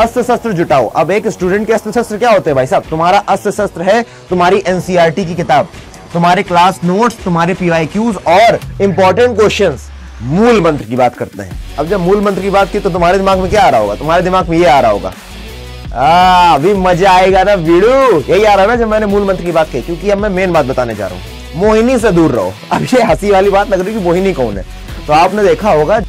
अस्त्र शस्त्र जुटाओ अब एक स्टूडेंट के अस्त्र शस्त्र क्या होते हैं भाई साहब तुम्हारा अस्त्र शस्त्र है तुम्हारी एनसीईआरटी e की किताब तुम्हारे क्लास नोट्स तुम्हारे पीवाईक्यूज और इंपॉर्टेंट क्वेश्चन मूल मंत्र की बात करते हैं अब जब मूल मंत्र की बात की तो तुम्हारे दिमाग में क्या आ रहा होगा तुम्हारे दिमाग में ये आ रहा होगा आ, अभी मजा आएगा ना वीडू यही आ रहा है ना जब मैंने मूल मंत्र की बात की क्योंकि अब मैं मेन बात बताने जा रहा हूँ मोहिनी से दूर रहो अब ये हंसी वाली बात लग रही है कि मोहिनी कौन है तो आपने देखा होगा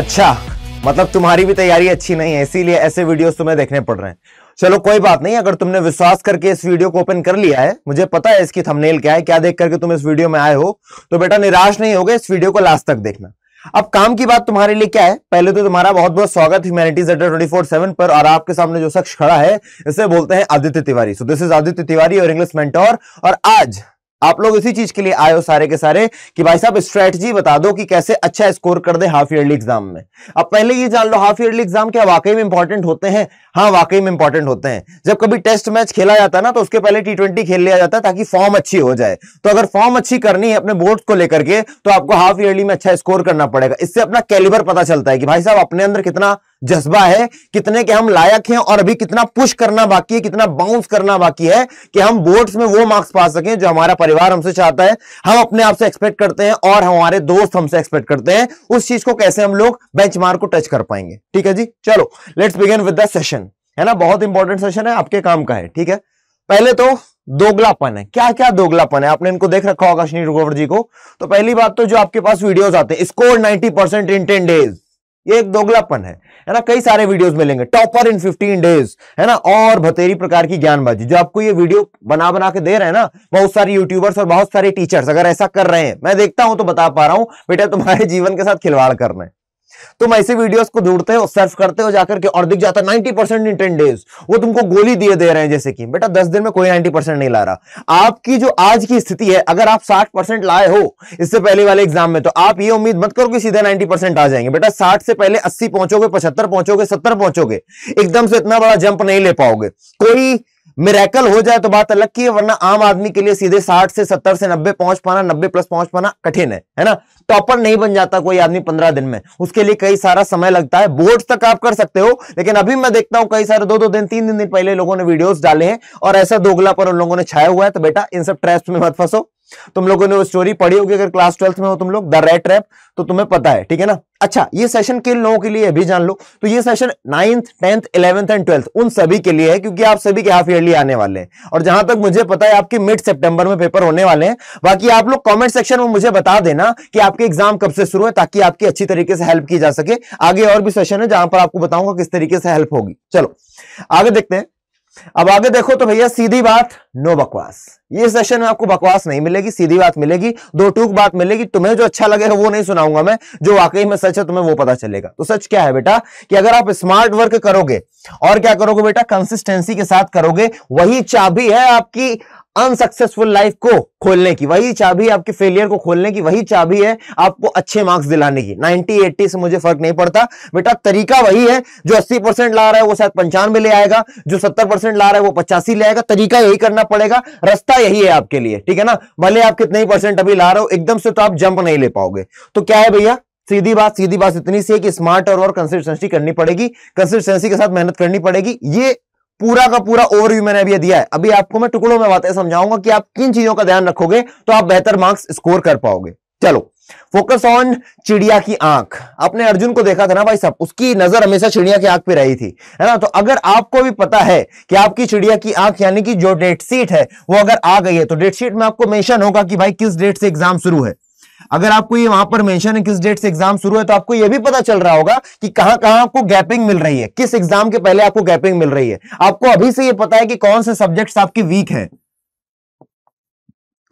अच्छा मतलब तुम्हारी भी तैयारी अच्छी नहीं है इसीलिए ऐसे वीडियोस तुम्हें देखने पड़ रहे हैं चलो कोई बात नहीं अगर तुमने विश्वास करके इस वीडियो को ओपन कर लिया है मुझे पता है इसकी थंबनेल क्या है क्या देख करके तुम इस वीडियो में आए हो तो बेटा निराश नहीं होगे इस वीडियो को लास्ट तक देखना अब काम की बात तुम्हारे लिए क्या है पहले तो तुम्हारा बहुत बहुत स्वागत ह्यूमैनिटीज अड्डा ट्वेंटी फोर सेवन पर और आपके सामने जो शख्स खड़ा है इसे बोलते हैं Aditya Tiwari so this is Aditya Tiwari और इंग्लिश मेंटोर और आज आप लोग इसी चीज के लिए आए हो सारे के सारे कि भाई साहब स्ट्रेटजी बता दो कि कैसे अच्छा स्कोर कर दे हाफ ईयरली एग्जाम में अब पहले ये जान लो हाफ ईयरली एग्जाम क्या वाकई में इंपॉर्टेंट होते हैं हाँ वाकई में इंपॉर्टेंट होते हैं जब कभी टेस्ट मैच खेला जाता है ना तो उसके पहले टी ट्वेंटी खेल लिया जाता है ताकि फॉर्म अच्छी हो जाए तो अगर फॉर्म अच्छी करनी है अपने बोर्ड को लेकर के तो आपको हाफ ईयरली में अच्छा स्कोर करना पड़ेगा इससे अपना कैलिबर पता चलता है कि भाई साहब अपने अंदर कितना जज्बा है कितने के हम लायक हैं और अभी कितना पुश करना बाकी है कितना बाउंस करना बाकी है कि हम बोर्ड्स में वो मार्क्स पा सकें जो हमारा परिवार हमसे चाहता है हम अपने आप से एक्सपेक्ट करते हैं और हमारे दोस्त हमसे एक्सपेक्ट करते हैं उस चीज को कैसे हम लोग बेंच को टच कर पाएंगे ठीक है जी चलो let's begin with the session है ना बहुत इंपॉर्टेंट सेशन है आपके काम का है ठीक है पहले तो दोगलापन है क्या क्या दोगलापन है आपने इनको देख रखा होगा श्री रघुवर जी को तो पहली बात तो जो आपके पास वीडियोस आते हैं score 90 percent in ten days ये एक दोगलापन है है ना कई सारे वीडियोस मिलेंगे टॉपर इन 15 डेज है ना और बतेरी प्रकार की ज्ञानबाजी जो आपको ये वीडियो बना बना के दे रहे हैं ना बहुत सारे यूट्यूबर्स और बहुत सारे टीचर्स अगर ऐसा कर रहे हैं मैं देखता हूं तो बता पा रहा हूं बेटा तुम्हारे जीवन के साथ खिलवाड़ कर रहे हैं तुम तो ऐसे वीडियोस को ढूंढते हो सर्च करते हो जाकर के और दिख जाता है ninety percent in ten days वो तुमको गोली दिए दे रहे हैं जैसे कि बेटा दस दिन में कोई नाइनटी परसेंट नहीं ला रहा आपकी जो आज की स्थिति है अगर आप साठ परसेंट लाए हो इससे पहले वाले एग्जाम में तो आप ये उम्मीद मत करो कि सीधे नाइनटी परसेंट आ जाएंगे बेटा साठ से पहले अस्सी पहुंचोगे पचहत्तर पहुंचोगे सत्तर पहुंचोगे एकदम से इतना बड़ा जंप नहीं ले पाओगे कोई मेरेकल हो जाए तो बात अलग की है वरना आम आदमी के लिए सीधे साठ से सत्तर से नब्बे पहुंच पाना नब्बे प्लस पहुंच पाना कठिन है है ना टॉपर नहीं बन जाता कोई आदमी पंद्रह दिन में उसके लिए कई सारा समय लगता है बोर्ड तक आप कर सकते हो लेकिन अभी मैं देखता हूं कई सारे दो दो दिन तीन दिन दिन पहले लोगों ने वीडियोज डाले हैं और ऐसा दोगला पर उन लोगों ने छाया हुआ है तो बेटा इन सब ट्रेस्ट में मत फंसो तुम लोगों ने वो स्टोरी पढ़ी होगी अगर क्लास ट्वेल्थ में हो तुम लोग द रेड ट्रैप तो तुम्हें पता है ठीक है ना अच्छा ये सेशन किन लोगों के लिए अभी जान लो तो ये session ninth tenth eleventh and twelfth उन सभी के लिए है क्योंकि आप सभी के हाफ ईयरली आने वाले हैं और जहां तक मुझे पता है आपके मिड सितंबर में पेपर होने वाले हैं बाकी आप लोग कमेंट सेक्शन में मुझे बता देना कि आपके एग्जाम कब से शुरू है ताकि आपकी अच्छी तरीके से हेल्प की जा सके आगे और भी सेशन है जहां पर आपको बताऊंगा किस तरीके से हेल्प होगी चलो आगे देखते हैं अब आगे देखो तो भैया सीधी बात नो बकवास ये सेशन में आपको बकवास नहीं मिलेगी सीधी बात मिलेगी दो टूक बात मिलेगी तुम्हें जो अच्छा लगेगा वो नहीं सुनाऊंगा मैं जो वाकई में सच है तुम्हें वो पता चलेगा तो सच क्या है बेटा कि अगर आप स्मार्ट वर्क करोगे और क्या करोगे बेटा कंसिस्टेंसी के साथ करोगे वही चाबी है आपकी अनसक्सेसफुल लाइफ को खोलने की वही चाबी आपके फेलियर को खोलने की वही चाबी है आपको अच्छे मार्क्स दिलाने की 90 80 से मुझे फर्क नहीं पड़ता बेटा तरीका वही है जो 80 परसेंट ला रहा है वो शायद पंचानवे ले आएगा जो 70 परसेंट ला रहा है वो पचासी ले आएगा तरीका यही करना पड़ेगा रास्ता यही है आपके लिए ठीक है ना भले आप कितने परसेंट अभी ला रहे हो एकदम से तो आप जंप नहीं ले पाओगे तो क्या है भैया सीधी बात सीधी बात इतनी सी है कि स्मार्ट और, और कंसिस्टेंसी करनी पड़ेगी कंसिस्टेंसी के साथ मेहनत करनी पड़ेगी ये पूरा का पूरा ओवरव्यू मैंने अभी दिया है अभी आपको मैं टुकड़ों में बातें समझाऊंगा कि आप किन चीजों का ध्यान रखोगे तो आप बेहतर मार्क्स स्कोर कर पाओगे चलो फोकस ऑन चिड़िया की आंख आपने अर्जुन को देखा था ना भाई साहब उसकी नजर हमेशा चिड़िया की आंख पे रही थी है ना तो अगर आपको भी पता है कि आपकी चिड़िया की आंख यानी कि जो डेट शीट है वो अगर आ गई है तो डेट शीट में आपको मेंशन होगा कि भाई किस डेट से एग्जाम शुरू है अगर आपको ये वहां पर मेंशन है किस डेट से एग्जाम शुरू है तो आपको ये भी पता चल रहा होगा कि कहां कहां आपको गैपिंग मिल रही है किस एग्जाम के पहले आपको गैपिंग मिल रही है आपको अभी से ये पता है कि कौन से सब्जेक्ट्स आपके वीक हैं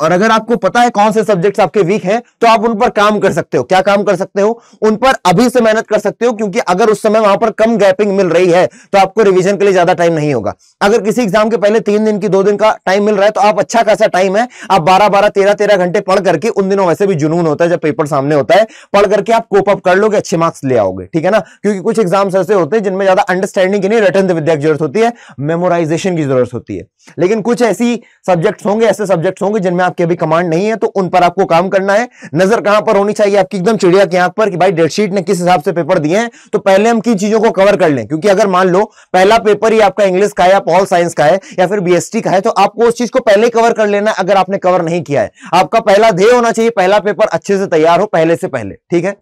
और अगर आपको पता है कौन से सब्जेक्ट्स आपके वीक हैं तो आप उन पर काम कर सकते हो क्या काम कर सकते हो उन पर अभी से मेहनत कर सकते हो क्योंकि अगर उस समय वहां पर कम गैपिंग मिल रही है तो आपको रिवीजन के लिए ज्यादा टाइम नहीं होगा अगर किसी एग्जाम के पहले तीन दिन की दो दिन का टाइम मिल रहा है तो आप अच्छा खासा टाइम है आप बारह बारह तेरह तेरह घंटे पढ़ करके उन दिनों वैसे भी जुनून होता है जब पेपर सामने होता है पढ़ करके आप कोप अप कर लोगे अच्छे मार्क्स ले आओगे ठीक है ना क्योंकि कुछ एग्जाम्स ऐसे होते हैं जिनमें ज्यादा अंडरस्टैंडिंग की नहीं रिटर्न विद्या की जरूरत होती है मेमोराइजेशन की जरूरत होती है लेकिन कुछ ऐसी सब्जेक्ट्स होंगे ऐसे सब्जेक्ट्स होंगे जिनमें आपके अभी कमांड नहीं है तो उन पर आपको काम करना है नजर कहां पर होनी चाहिए आपकी एकदम चिड़िया की आंख पर कि भाई डेटशीट ने किस हिसाब से पेपर दिए हैं तो पहले हम किन चीजों को कवर कर लें क्योंकि अगर मान लो पहला पेपर ही आपका इंग्लिश का है या पॉल साइंस का है या फिर बी का है तो आपको उस चीज को पहले कवर कर लेना अगर आपने कवर नहीं किया है आपका पहला ध्येय होना चाहिए पहला पेपर अच्छे से तैयार हो पहले से पहले ठीक है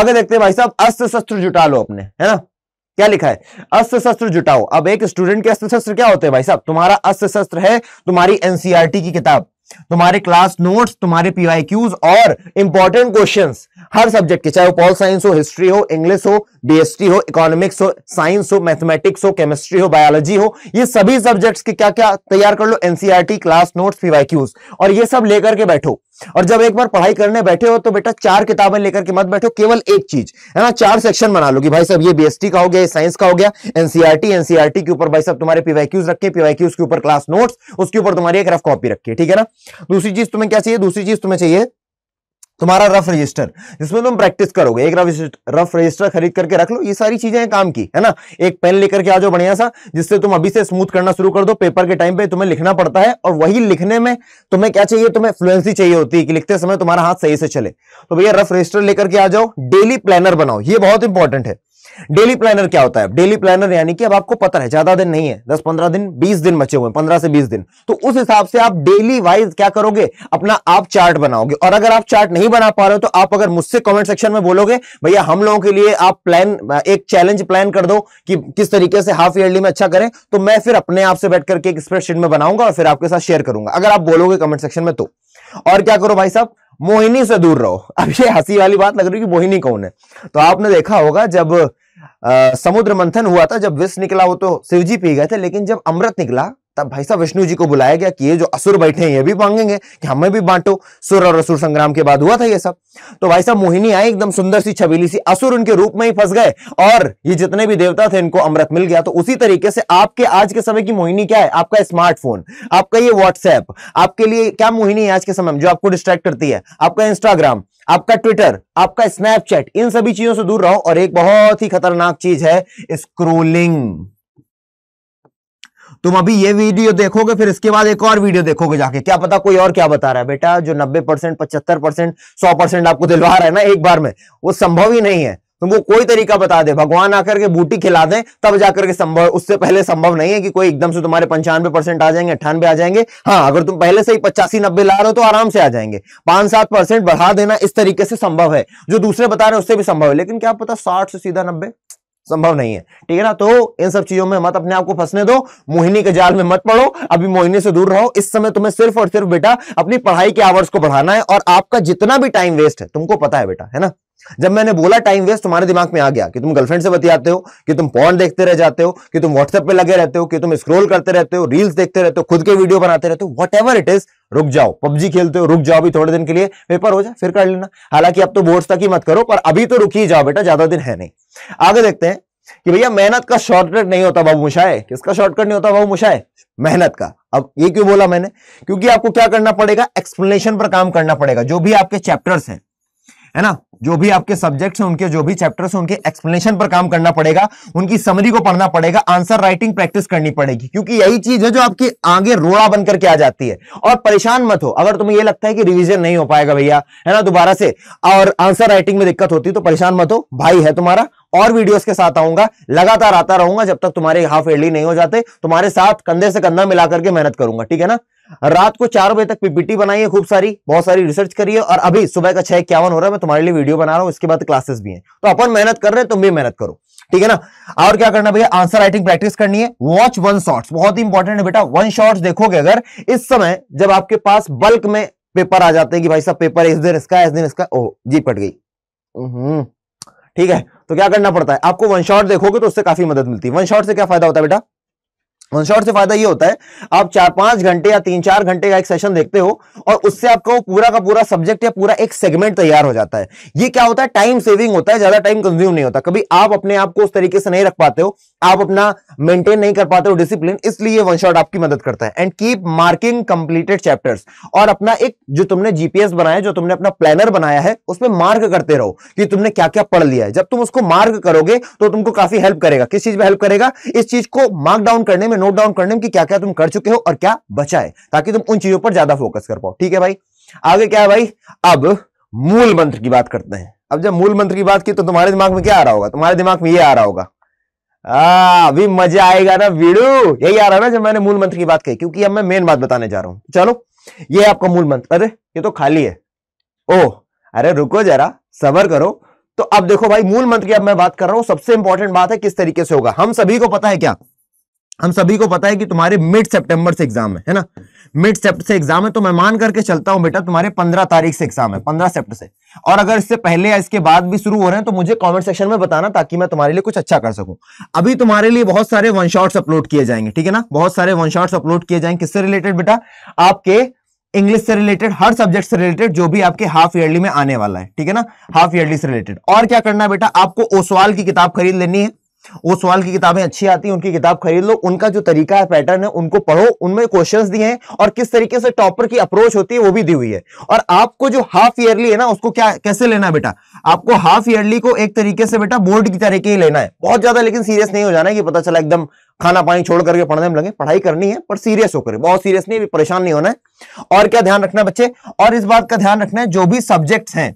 आगे देखते हैं भाई साहब अस्त्र शस्त्र जुटा लो अपने है ना क्या लिखा है अस्त्र शस्त्र जुटाओ अब एक स्टूडेंट के अस्त्र शस्त्र क्या होते हैं भाई साहब तुम्हारा अस्त्र शस्त्र है तुम्हारी एनसीआरटी e की किताब तुम्हारे क्लास नोट्स तुम्हारे पीवाईक्यूज और इंपॉर्टेंट क्वेश्चंस हर सब्जेक्ट के चाहे वो पॉल साइंस हो हिस्ट्री हो इंग्लिश हो बीएसटी हो इकोनॉमिक्स हो साइंस हो मैथमेटिक्स हो केमिस्ट्री हो बायोलॉजी हो ये सभी सब्जेक्ट्स के क्या क्या तैयार कर लो एनसीआरटी क्लास नोट्स पीवाईक्यूज और ये सब लेकर के बैठो और जब एक बार पढ़ाई करने बैठे हो तो बेटा चार किताबें लेकर के मत बैठो केवल एक चीज है ना चार सेक्शन बना लो कि भाई साहब ये बीएसटी का हो गया साइंस का हो गया एनसीआरटी एनसीआरटी e e के ऊपर भाई साहब तुम्हारे पीवाईक्यूज रखे पीवाईक्यूज के ऊपर क्लास नोट्स उसके ऊपर तुम्हारी एक रफ कॉपी रखी ठीक है ना दूसरी चीज तुम्हें क्या चाहिए दूसरी चीज तुम्हें चाहिए तुम्हारा रफ रजिस्टर जिसमें तुम प्रैक्टिस करोगे एक रफ रजिस्टर खरीद करके रख लो ये सारी चीजें काम की है ना एक पेन लेकर के आ जाओ बढ़िया सा जिससे तुम अभी से स्मूथ करना शुरू कर दो पेपर के टाइम पे तुम्हें लिखना पड़ता है और वही लिखने में तुम्हें क्या चाहिए तुम्हें फ्लुएंसी चाहिए होती है कि लिखते समय तुम्हारा हाथ सही से चले तो भैया रफ रजिस्टर लेकर के आ जाओ डेली प्लानर बनाओ ये बहुत इंपॉर्टेंट है डेली प्लानर क्या होता है डेली प्लानर यानी कि अब आपको पता है ज्यादा दिन नहीं है दस पंद्रह दिन बीस दिन बचे हुए पंद्रह से बीस दिन तो उस हिसाब से आप डेली वाइज क्या करोगे अपना आप चार्ट बनाओगे और अगर आप चार्ट नहीं बना पा रहे हो तो आप अगर मुझसे कमेंट सेक्शन में बोलोगे भैया हम लोगों के लिए आप प्लान एक चैलेंज प्लान कर दो कि किस तरीके से हाफ ईयरली में अच्छा करें तो मैं फिर अपने आप से बैठ करके एक स्प्रेडशीट में बनाऊंगा और फिर आपके साथ शेयर करूंगा अगर आप बोलोगे कमेंट सेक्शन में तो और क्या करो भाई साहब मोहिनी से दूर रहो अब ये हंसी वाली बात लग रही है कि मोहिनी कौन है तो आपने देखा होगा जब आ, समुद्र मंथन हुआ था जब विष निकला वो तो शिवजी पी गए थे लेकिन जब अमृत निकला तब भाई साहब विष्णु जी को बुलाया गया कि ये जो असुर बैठे हैं ये भी मांगेंगे कि हमें भी बांटो सुर और असुर संग्राम के बाद हुआ था ये सब तो भाई साहब मोहिनी आई एकदम सुंदर सी छबीली सी असुर उनके रूप में ही फंस गए और ये जितने भी देवता थे इनको अमृत मिल गया तो उसी तरीके से आपके आज के समय की मोहिनी क्या है आपका स्मार्टफोन आपका ये व्हाट्सएप आपके लिए क्या मोहिनी है आज के समय में जो आपको डिस्ट्रैक्ट करती है आपका इंस्टाग्राम आपका ट्विटर आपका स्नैपचैट इन सभी चीजों से दूर रहो और एक बहुत ही खतरनाक चीज है स्क्रोलिंग तुम अभी ये वीडियो देखोगे फिर इसके बाद एक और वीडियो देखोगे जाके क्या पता कोई और क्या बता रहा है बेटा जो नब्बे परसेंट पचहत्तर परसेंट सौ परसेंट आपको दिलवा रहा है ना एक बार में वो संभव ही नहीं है तुमको कोई तरीका बता दे भगवान आकर के बूटी खिला दे तब जाकर के संभव उससे पहले संभव नहीं है कि कोई एकदम से तुम्हारे पंचानवे परसेंट आ जाएंगे अट्ठानवे आ जाएंगे हाँ अगर तुम पहले से ही पचासी नब्बे ला रहे हो तो आराम से आ जाएंगे पांच सात परसेंट बढ़ा देना इस तरीके से संभव है जो दूसरे बता रहे हैं उससे भी संभव है लेकिन क्या पता साठ से सीधा नब्बे संभव नहीं है ठीक है ना तो इन सब चीजों में मत अपने आप को फंसने दो मोहिनी के जाल में मत पड़ो अभी मोहिनी से दूर रहो इस समय तुम्हें सिर्फ और सिर्फ बेटा अपनी पढ़ाई के आवर्स को बढ़ाना है और आपका जितना भी टाइम वेस्ट है तुमको पता है बेटा है ना जब मैंने बोला टाइम वेस्ट तुम्हारे दिमाग में आ गया कि तुम गर्लफ्रेंड से बतियाते हो कि तुम पॉन देखते रह जाते हो कि तुम व्हाट्सएप पे लगे रहते हो कि तुम स्क्रोल करते रहते हो रील्स देखते रहते हो खुद के वीडियो बनाते रहते हो वट इट इज रुक जाओ पबजी खेलते हो रुक जाओ अभी थोड़े दिन के लिए पेपर हो जाए फिर कर लेना हालांकि अब तो बोर्ड तक ही मत करो पर अभी तो रुक ही जाओ बेटा ज्यादा दिन है नहीं आगे देखते हैं कि भैया मेहनत का शॉर्टकट नहीं होता बाबू मुशाए किसका शॉर्टकट नहीं होता बाबू मुशाए मेहनत का अब ये क्यों बोला मैंने क्योंकि आपको क्या करना पड़ेगा एक्सप्लेनेशन पर काम करना पड़ेगा जो भी आपके चैप्टर्स हैं है ना जो भी आपके सब्जेक्ट्स हैं उनके जो भी चैप्टर्स हैं उनके एक्सप्लेनेशन पर काम करना पड़ेगा उनकी समरी को पढ़ना पड़ेगा आंसर राइटिंग प्रैक्टिस करनी पड़ेगी क्योंकि यही चीज है जो आपके आगे रोड़ा बनकर के आ जाती है और परेशान मत हो अगर तुम्हें यह लगता है कि रिविजन नहीं हो पाएगा भैया है ना दोबारा से और आंसर राइटिंग में दिक्कत होती है तो परेशान मत हो भाई है तुम्हारा और वीडियोस के साथ आऊंगा लगातार आता रहूंगा जब तक तुम्हारे हाफ एडली नहीं हो जाते तुम्हारे साथ कंधे से कंधा मिला करके मेहनत करूंगा ठीक है ना रात को चार बजे तक पीपीटी बनाइए खूब सारी बहुत सारी रिसर्च करिए और अभी सुबह का छह इक्यावन हो रहा है मैं तुम्हारे लिए वीडियो बना रहा हूं इसके बाद क्लासेस भी हैं तो अपन मेहनत कर रहे हैं तुम भी मेहनत करो ठीक है ना और क्या करना भैया आंसर राइटिंग प्रैक्टिस करनी है वॉच वन शॉर्ट्स बहुत ही इंपॉर्टेंट है बेटा वन शॉर्ट्स देखोगे अगर इस समय जब आपके पास बल्क में पेपर आ जाते हैं कि भाई साहब पेपर इस दिन इसका इस दिन इसका ओ जी पट गई हम्म, ठीक है तो क्या करना पड़ता है आपको वन शॉट देखोगे तो उससे काफी मदद मिलती है वन शॉट से क्या फायदा होता है बेटा वन शॉट से फायदा ये होता है आप चार पांच घंटे या तीन चार घंटे का एक सेशन देखते हो और उससे आपका पूरा का पूरा सब्जेक्ट या पूरा एक सेगमेंट तैयार हो जाता है ये क्या होता है टाइम सेविंग होता है ज्यादा टाइम कंज्यूम नहीं होता कभी आप अपने आप को उस तरीके से नहीं रख पाते हो आप अपना मेंटेन नहीं कर पाते हो डिसिप्लिन इसलिए वन शॉट आपकी मदद करता है and keep marking completed chapters और अपना एक जो तुमने जीपीएस बनाया जो तुमने अपना प्लानर बनाया है उसमें मार्क करते रहो कि तुमने क्या क्या पढ़ लिया है जब तुम उसको मार्क करोगे तो तुमको काफी हेल्प करेगा किस चीज में हेल्प करेगा इस चीज को मार्क डाउन करने में नोट डाउन करने की क्या क्या तुम कर चुके हो और क्या बचा है ताकि तुम उन चीजों पर ज्यादा फोकस कर पाओ ठीक है भाई आगे क्या है भाई अब मूल मंत्र की बात करते हैं अब जब मूल मंत्र की बात की तो तुम्हारे दिमाग में क्या आ रहा होगा तुम्हारे दिमाग में ये आ रहा होगा अभी मजा आएगा ना वीडू यही आ रहा ना जब मैंने मूल मंत्र की बात कही क्योंकि अब मैं मेन बात बताने जा रहा हूं चलो ये आपका मूल मंत्र अरे ये तो खाली है ओ अरे रुको जरा सबर करो तो अब देखो भाई मूल मंत्र की अब मैं बात कर रहा हूं सबसे इंपॉर्टेंट बात है किस तरीके से होगा हम सभी को पता है क्या हम सभी को पता है कि तुम्हारे मिड सितंबर से एग्जाम है है ना मिड सेप्ट से एग्जाम है तो मैं मान करके चलता हूं बेटा तुम्हारे पंद्रह तारीख से एग्जाम है पंद्रह सेप्ट से और अगर इससे पहले या इसके बाद भी शुरू हो रहे हैं तो मुझे कमेंट सेक्शन में बताना ताकि मैं तुम्हारे लिए कुछ अच्छा कर सकूं अभी तुम्हारे लिए बहुत सारे वन शॉट्स अपलोड किए जाएंगे ठीक है ना बहुत सारे वन शॉट्स अपलोड किए जाएंगे किससे रिलेटेड बेटा आपके इंग्लिश से रिलेटेड हर सब्जेक्ट से रिलेटेड जो भी आपके हाफ ईयरली में आने वाला है ठीक है ना हाफ ईयरली से रिलेटेड और क्या करना है बेटा आपको ओसवाल की किताब खरीद लेनी है वो सवाल की किताबें अच्छी आती हैं उनकी किताब खरीद लो उनका जो तरीका है पैटर्न है उनको पढ़ो उनमें क्वेश्चंस दिए हैं और किस तरीके से टॉपर की अप्रोच होती है वो भी दी हुई है और आपको जो हाफ ईयरली है ना उसको क्या कैसे लेना है बेटा आपको हाफ ईयरली को एक तरीके से बेटा बोर्ड की तरीके ही लेना है बहुत ज्यादा लेकिन सीरियस नहीं हो जाना है कि पता चला एकदम खाना पानी छोड़ करके पढ़ने में लगे पढ़ाई करनी है पर सीरियस होकर बहुत सीरियस नहीं परेशान नहीं होना है और क्या ध्यान रखना है बच्चे और इस बात का ध्यान रखना है जो भी सब्जेक्ट्स हैं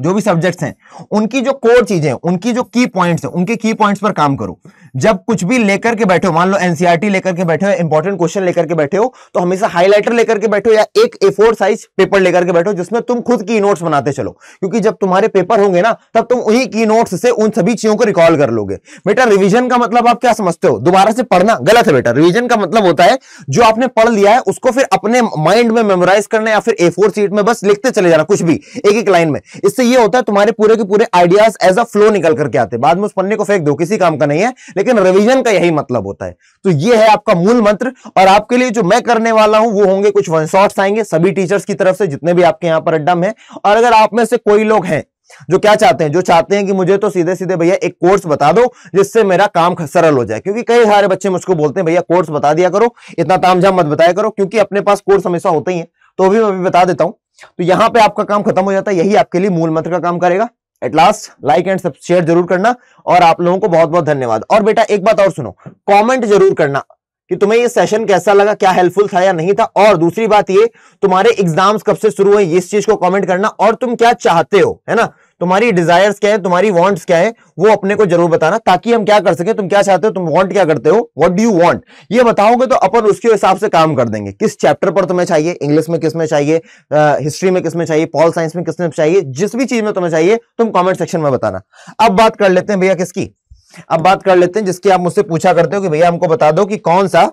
जो भी सब्जेक्ट्स हैं उनकी जो कोर चीजें उनकी जो की पॉइंट्स हैं उनके की पॉइंट्स पर काम करो जब कुछ भी लेकर के बैठे हो मान लो एनसीआरटी e लेकर के बैठे हो इंपॉर्टेंट क्वेश्चन लेकर के बैठे हो तो हमेशा हाईलाइटर लेकर के बैठो या एक ए साइज पेपर लेकर के बैठो जिसमें तुम खुद की नोट्स बनाते चलो क्योंकि जब तुम्हारे पेपर होंगे ना तब तुम वही की नोट्स से उन सभी चीजों को रिकॉल कर लोगे बेटा रिविजन का मतलब आप क्या समझते हो दोबारा से पढ़ना गलत है बेटा रिविजन का मतलब होता है जो आपने पढ़ लिया है उसको फिर अपने माइंड में मेमोराइज करना या फिर ए शीट में बस लिखते चले जाना कुछ भी एक एक लाइन में इससे यह होता है तुम्हारे पूरे के पूरे आइडियाज एज अ फ्लो निकल करके आते बाद में उस पन्ने को फेंक दो किसी काम का नहीं है लेकिन लेकिन रिवीजन का यही मतलब होता है तो ये है आपका मूल मंत्र और आपके लिए जो मैं करने वाला हूं वो होंगे कुछ वन शॉट्स आएंगे सभी टीचर्स की तरफ से जितने भी आपके यहां पर अड्डम है और अगर आप में से कोई लोग हैं जो क्या चाहते हैं जो चाहते हैं कि मुझे तो सीधे सीधे भैया एक कोर्स बता दो जिससे मेरा काम सरल हो जाए क्योंकि कई सारे बच्चे मुझको बोलते हैं भैया कोर्स बता दिया करो इतना ताम मत बताया करो क्योंकि अपने पास कोर्स हमेशा होते ही है तो भी मैं अभी बता देता हूं तो यहां पे आपका काम खत्म हो जाता है यही आपके लिए मूल मंत्र का काम करेगा एट लास्ट लाइक एंड सब शेयर जरूर करना और आप लोगों को बहुत बहुत धन्यवाद और बेटा एक बात और सुनो कमेंट जरूर करना कि तुम्हें ये सेशन कैसा लगा क्या हेल्पफुल था या नहीं था और दूसरी बात ये तुम्हारे एग्जाम्स कब से शुरू हुए इस चीज को कमेंट करना और तुम क्या चाहते हो है ना तुम्हारी डिजायर्स क्या है तुम्हारी वॉन्ट्स क्या है वो अपने को जरूर बताना ताकि हम क्या कर सके तुम क्या चाहते हो तुम वॉन्ट क्या करते हो वॉट डू यू वॉन्ट ये बताओगे तो अपन उसके हिसाब से काम कर देंगे किस चैप्टर पर तुम्हें चाहिए इंग्लिश में किसमें चाहिए हिस्ट्री में किसमें चाहिए पॉल साइंस में किस चाहिए जिस भी चीज में तुम्हें चाहिए तुम कॉमेंट सेक्शन में बताना अब बात कर लेते हैं भैया किसकी अब बात कर लेते हैं जिसकी आप मुझसे पूछा करते हो कि भैया हमको बता दो कि कौन सा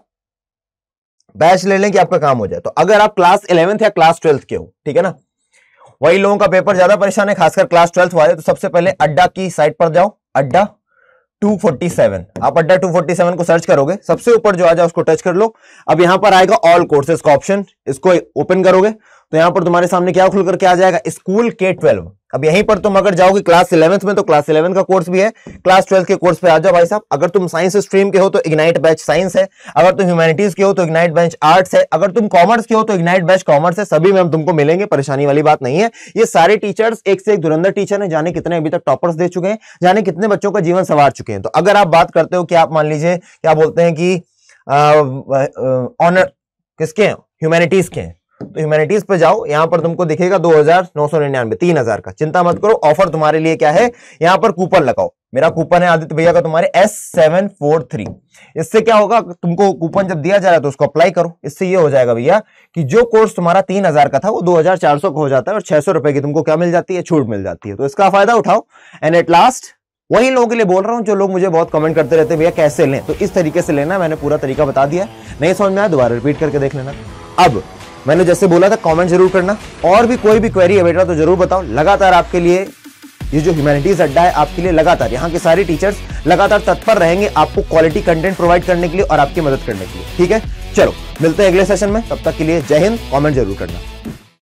बैच ले लें कि आपका काम हो जाए तो अगर आप क्लास इलेवेंथ या क्लास ट्वेल्थ के हो ठीक है ना वही लोगों का पेपर ज्यादा परेशान है खासकर क्लास ट्वेल्थ वाले तो सबसे पहले अड्डा की साइट पर जाओ अड्डा 247 आप अड्डा 247 को सर्च करोगे सबसे ऊपर जो आ जाए उसको टच कर लो अब यहां पर आएगा ऑल कोर्सेज का ऑप्शन इसको ओपन करोगे तो यहां पर तुम्हारे सामने क्या खुल करके आ जाएगा स्कूल के ट्वेल्व अब यहीं पर तुम अगर जाओगे क्लास इलेवंथ में तो क्लास इलेवन का कोर्स भी है क्लास ट्वेल्थ के कोर्स पे आ जाओ भाई साहब अगर तुम साइंस स्ट्रीम के हो तो इग्नाइट बैच साइंस है अगर तुम ह्यूमैनिटीज के हो तो इग्नाइट बैच आर्ट्स है अगर तुम कॉमर्स के हो तो इग्नाइट बैच कॉमर्स है सभी में हम तुमको मिलेंगे परेशानी वाली बात नहीं है ये सारे टीचर्स एक से एक दुरंदर टीचर है जाने कितने अभी तक टॉपर्स दे चुके हैं जाने कितने बच्चों का जीवन संवार चुके हैं तो अगर आप बात करते हो कि आप मान लीजिए क्या बोलते हैं कि ऑनर किसके हैं ह्यूमैनिटीज के हैं ह्यूमैनिटीज पे जाओ यहां पर तुमको दिखेगा दो हजार नौ सौ निन्यानवे तीन हजार का चिंता मत करो ऑफर तुम्हारे लिए क्या है यहां पर कूपन लगाओ मेरा कूपन है आदित्य भैया का तुम्हारे एस सेवन फोर थ्री इससे क्या होगा तुमको कूपन जब दिया जा रहा है तो उसको अप्लाई करो इससे ये हो जाएगा भैया कि जो कोर्स तुम्हारा तीन हजार का था वो दो हजार चार सौ का हो जाता है और छह सौ रुपए की तुमको क्या मिल जाती है छूट मिल जाती है तो इसका फायदा उठाओ एंड एट लास्ट वही लोगों के लिए बोल रहा हूँ जो लोग मुझे बहुत कमेंट करते रहते हैं भैया कैसे लें तो इस तरीके से लेना मैंने पूरा तरीका बता दिया नहीं समझ में आया दोबारा रिपीट करके देख लेना अब मैंने जैसे बोला था कमेंट जरूर करना और भी कोई भी क्वेरी है बेटा तो जरूर बताओ लगातार आपके लिए ये जो ह्यूमैनिटीज अड्डा है आपके लिए लगातार यहाँ के सारे टीचर्स लगातार तत्पर रहेंगे आपको क्वालिटी कंटेंट प्रोवाइड करने के लिए और आपकी मदद करने के लिए ठीक है चलो मिलते हैं अगले सेशन में तब तक के लिए जय हिंद कॉमेंट जरूर करना